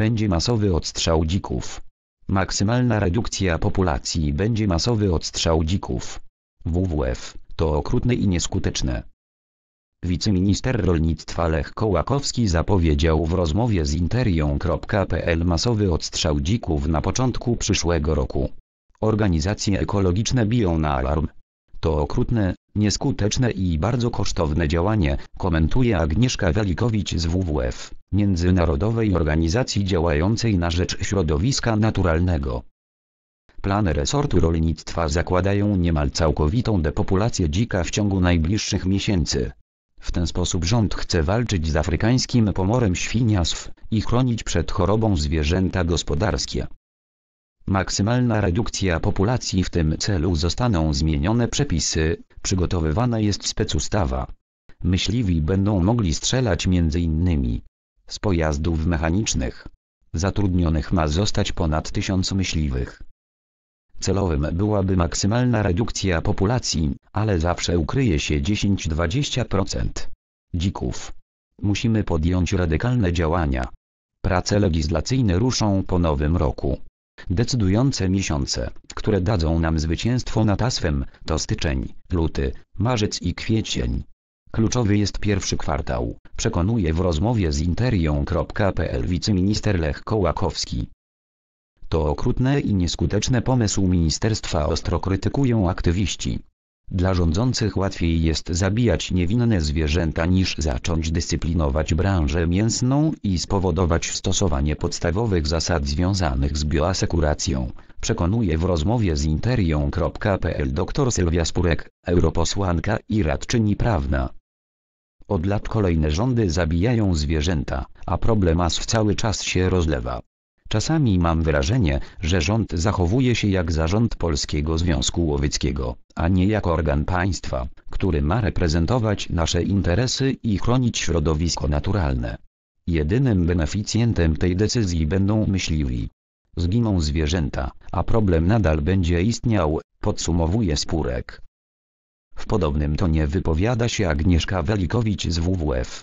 będzie masowy odstrzał dzików. Maksymalna redukcja populacji będzie masowy odstrzał dzików. WWF to okrutne i nieskuteczne. Wiceminister rolnictwa Lech Kołakowski zapowiedział w rozmowie z interią.pl masowy odstrzał dzików na początku przyszłego roku. Organizacje ekologiczne biją na alarm. To okrutne, nieskuteczne i bardzo kosztowne działanie, komentuje Agnieszka Welikowicz z WWF międzynarodowej organizacji działającej na rzecz środowiska naturalnego. Plany resortu rolnictwa zakładają niemal całkowitą depopulację dzika w ciągu najbliższych miesięcy. W ten sposób rząd chce walczyć z afrykańskim pomorem świniastw i chronić przed chorobą zwierzęta gospodarskie. Maksymalna redukcja populacji w tym celu zostaną zmienione przepisy, przygotowywana jest specustawa. Myśliwi będą mogli strzelać między innymi z pojazdów mechanicznych. Zatrudnionych ma zostać ponad tysiąc myśliwych. Celowym byłaby maksymalna redukcja populacji, ale zawsze ukryje się 10-20% dzików. Musimy podjąć radykalne działania. Prace legislacyjne ruszą po nowym roku. Decydujące miesiące, które dadzą nam zwycięstwo nad ASFem, to styczeń, luty, marzec i kwiecień. Kluczowy jest pierwszy kwartał, przekonuje w rozmowie z interią.pl wiceminister Lech Kołakowski. To okrutne i nieskuteczne pomysł ministerstwa ostro krytykują aktywiści. Dla rządzących łatwiej jest zabijać niewinne zwierzęta niż zacząć dyscyplinować branżę mięsną i spowodować stosowanie podstawowych zasad związanych z bioasekuracją, przekonuje w rozmowie z interią.pl dr Sylwia Spurek, europosłanka i radczyni prawna. Od lat kolejne rządy zabijają zwierzęta, a problem ASF cały czas się rozlewa. Czasami mam wrażenie, że rząd zachowuje się jak zarząd Polskiego Związku Łowieckiego, a nie jak organ państwa, który ma reprezentować nasze interesy i chronić środowisko naturalne. Jedynym beneficjentem tej decyzji będą myśliwi. Zginą zwierzęta, a problem nadal będzie istniał, podsumowuje Spurek. W podobnym tonie wypowiada się Agnieszka Welikowicz z WWF.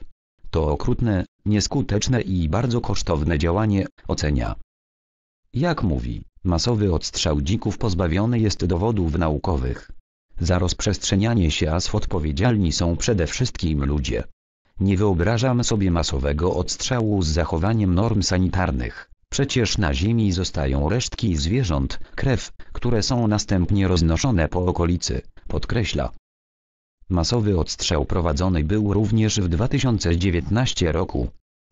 To okrutne, nieskuteczne i bardzo kosztowne działanie, ocenia. Jak mówi, masowy odstrzał dzików pozbawiony jest dowodów naukowych. Za rozprzestrzenianie się asf odpowiedzialni są przede wszystkim ludzie. Nie wyobrażam sobie masowego odstrzału z zachowaniem norm sanitarnych. Przecież na ziemi zostają resztki zwierząt, krew, które są następnie roznoszone po okolicy, podkreśla. Masowy odstrzał prowadzony był również w 2019 roku.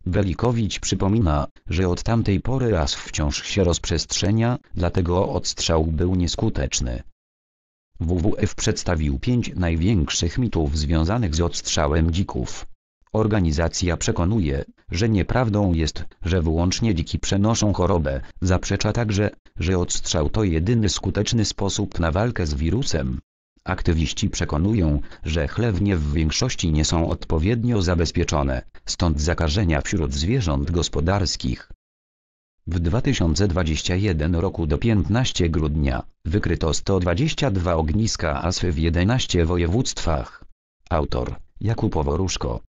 Belikowicz przypomina, że od tamtej pory raz wciąż się rozprzestrzenia, dlatego odstrzał był nieskuteczny. WWF przedstawił pięć największych mitów związanych z odstrzałem dzików. Organizacja przekonuje, że nieprawdą jest, że wyłącznie dziki przenoszą chorobę, zaprzecza także, że odstrzał to jedyny skuteczny sposób na walkę z wirusem. Aktywiści przekonują, że chlewnie w większości nie są odpowiednio zabezpieczone, stąd zakażenia wśród zwierząt gospodarskich. W 2021 roku do 15 grudnia wykryto 122 ogniska ASF w 11 województwach. Autor Jakub Woruszko